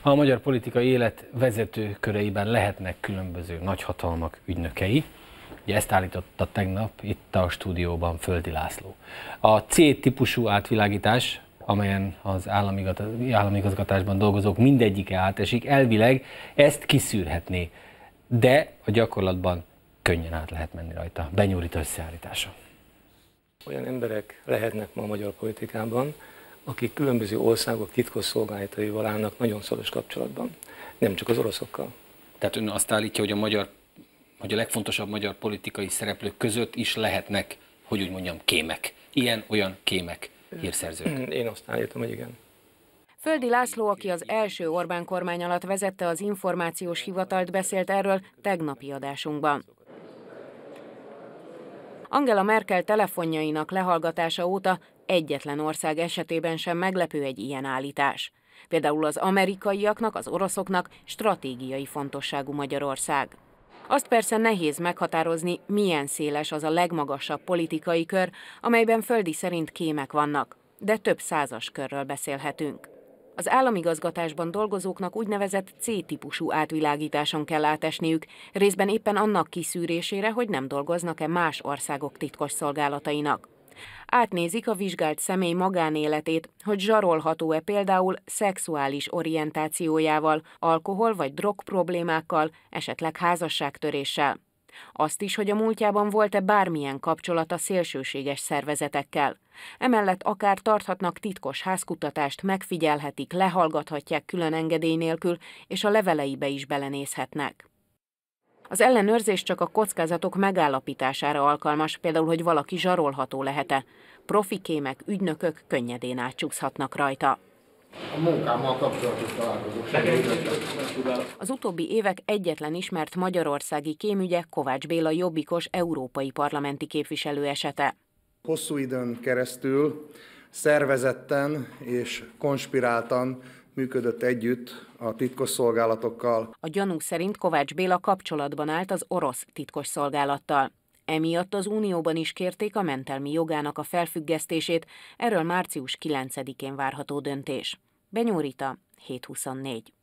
Ha a magyar politikai élet vezető köreiben lehetnek különböző nagyhatalmak ügynökei, ugye ezt állította tegnap itt a stúdióban Földi László. A C-típusú átvilágítás, amelyen az államigazgatásban dolgozók mindegyike átesik, elvileg ezt kiszűrhetné, de a gyakorlatban könnyen át lehet menni rajta. Benyúrít összeállítása. Olyan emberek lehetnek ma a magyar politikában, akik különböző országok titkos szolgálataival állnak nagyon szoros kapcsolatban, nem csak az oroszokkal. Tehát ön azt állítja, hogy a magyar, hogy a legfontosabb magyar politikai szereplők között is lehetnek, hogy úgy mondjam, kémek. Ilyen, olyan kémek hírszerzők. Hmm, én azt állítom, hogy igen. Földi László, aki az első Orbán kormány alatt vezette az információs hivatalt, beszélt erről tegnapi adásunkban. Angela Merkel telefonjainak lehallgatása óta egyetlen ország esetében sem meglepő egy ilyen állítás. Például az amerikaiaknak, az oroszoknak stratégiai fontosságú Magyarország. Azt persze nehéz meghatározni, milyen széles az a legmagasabb politikai kör, amelyben földi szerint kémek vannak, de több százas körről beszélhetünk. Az államigazgatásban dolgozóknak úgynevezett C-típusú átvilágításon kell átesniük, részben éppen annak kiszűrésére, hogy nem dolgoznak-e más országok titkos szolgálatainak. Átnézik a vizsgált személy magánéletét, hogy zsarolható-e például szexuális orientációjával, alkohol vagy drog problémákkal, esetleg házasságtöréssel. Azt is, hogy a múltjában volt-e bármilyen kapcsolata szélsőséges szervezetekkel. Emellett akár tarthatnak titkos házkutatást, megfigyelhetik, lehallgathatják külön engedély nélkül, és a leveleibe is belenézhetnek. Az ellenőrzés csak a kockázatok megállapítására alkalmas, például, hogy valaki zsarolható lehet-e. Profikémek, ügynökök könnyedén átcsúszhatnak rajta. A munkámmal kapcsolatos találkozók. Az utóbbi évek egyetlen ismert magyarországi kémügye Kovács Béla jobbikos európai parlamenti képviselő esete. Hosszú időn keresztül szervezetten és konspiráltan működött együtt a titkosszolgálatokkal. A gyanú szerint Kovács Béla kapcsolatban állt az orosz titkosszolgálattal. Emiatt az Unióban is kérték a mentelmi jogának a felfüggesztését, erről március 9-én várható döntés. Benyórita, 724.